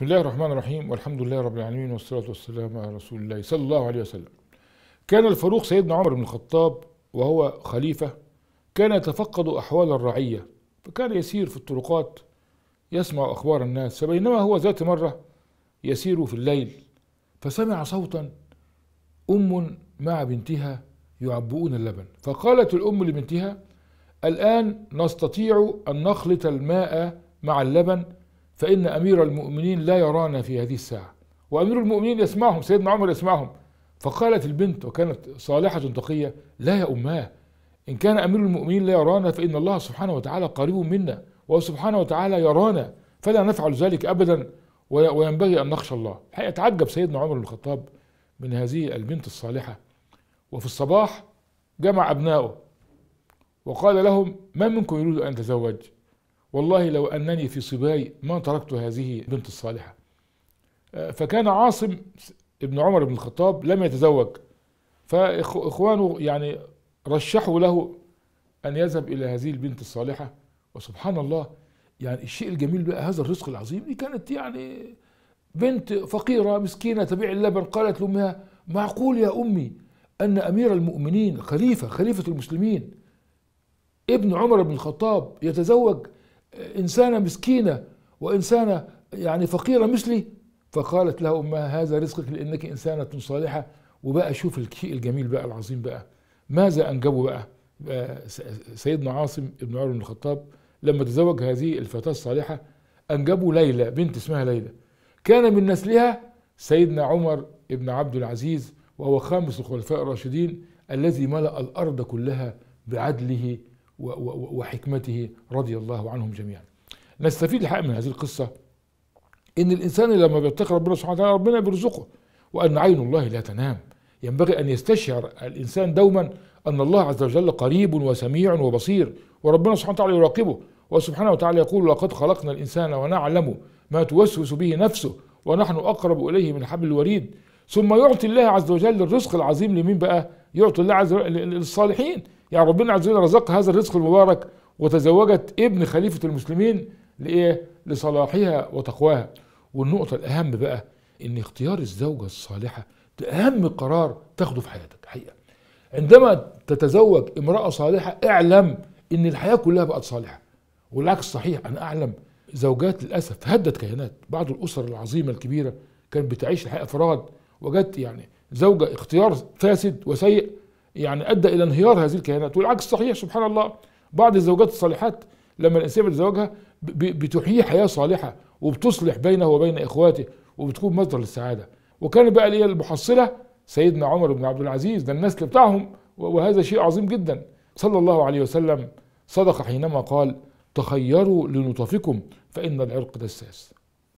بسم الله الرحمن الرحيم والحمد لله رب العالمين والصلاة والسلام على رسول الله صلى الله عليه وسلم كان الفاروق سيدنا عمر بن الخطاب وهو خليفة كان يتفقد أحوال الرعية فكان يسير في الطرقات يسمع أخبار الناس فبينما هو ذات مرة يسير في الليل فسمع صوتا أم مع بنتها يعبؤون اللبن فقالت الأم لبنتها الآن نستطيع أن نخلط الماء مع اللبن فإن أمير المؤمنين لا يرانا في هذه الساعة وأمير المؤمنين يسمعهم سيدنا عمر يسمعهم فقالت البنت وكانت صالحة تقية لا يا أماه إن كان أمير المؤمنين لا يرانا فإن الله سبحانه وتعالى قريب منا وسبحانه سبحانه وتعالى يرانا فلا نفعل ذلك أبدا وينبغي أن نخشى الله يتعجب سيدنا عمر بن الخطاب من هذه البنت الصالحة وفي الصباح جمع أبناؤه وقال لهم من منكم يريد أن يتزوج والله لو أنني في صباي ما تركت هذه بنت الصالحة آه، فكان عاصم ابن عمر بن الخطاب لم يتزوج فإخوانه يعني رشحوا له أن يذهب إلى هذه البنت الصالحة وسبحان الله يعني الشيء الجميل بقى هذا الرزق العظيم دي كانت يعني بنت فقيرة مسكينة تبيع اللبن قالت لأمها معقول يا أمي أن أمير المؤمنين خليفة خليفة المسلمين ابن عمر بن الخطاب يتزوج إنسانة مسكينة وإنسانة يعني فقيرة مثلي فقالت له أمها هذا رزقك لأنك إنسانة صالحة وبقى شوف الشيء الجميل بقى العظيم بقى ماذا أنجبوا بقى, بقى سيدنا عاصم بن عمر بن الخطاب لما تزوج هذه الفتاة الصالحة أنجبوا ليلى بنت اسمها ليلى كان من نسلها سيدنا عمر بن عبد العزيز وهو خامس الخلفاء الراشدين الذي ملأ الأرض كلها بعدله وحكمته رضي الله عنهم جميعا نستفيد الحق من هذه القصة إن الإنسان لما بيتقي ربنا سبحانه وتعالى ربنا بيرزقه وأن عين الله لا تنام ينبغي أن يستشعر الإنسان دوما أن الله عز وجل قريب وسميع وبصير وربنا سبحانه وتعالى يراقبه وسبحانه وتعالى يقول لقد خلقنا الإنسان ونعلم ما توسوس به نفسه ونحن أقرب إليه من حبل الوريد ثم يعطي الله عز وجل الرزق العظيم لمين بقى يعطي الله عز وجل للصالحين يعني ربنا عز وجل رزق هذا الرزق المبارك وتزوجت ابن خليفة المسلمين لإيه؟ لصلاحها وتقواها والنقطة الأهم بقى إن اختيار الزوجة الصالحة ده أهم قرار تاخده في حياتك حقيقة عندما تتزوج امرأة صالحة اعلم إن الحياة كلها بقت صالحة والعكس صحيح أنا أعلم زوجات للأسف هدت كيانات بعض الأسر العظيمة الكبيرة كانت بتعيش الحياة أفراد وجدت يعني زوجة اختيار فاسد وسيء يعني ادى الى انهيار هذه الكيانات والعكس صحيح سبحان الله بعض الزوجات الصالحات لما الانسان بيتزوجها بتحيي حياه صالحه وبتصلح بينه وبين اخواته وبتكون مصدر للسعاده وكان بقى ليه المحصله سيدنا عمر بن عبد العزيز ده النسل بتاعهم وهذا شيء عظيم جدا صلى الله عليه وسلم صدق حينما قال تخيروا لنطفكم فان العرق دساس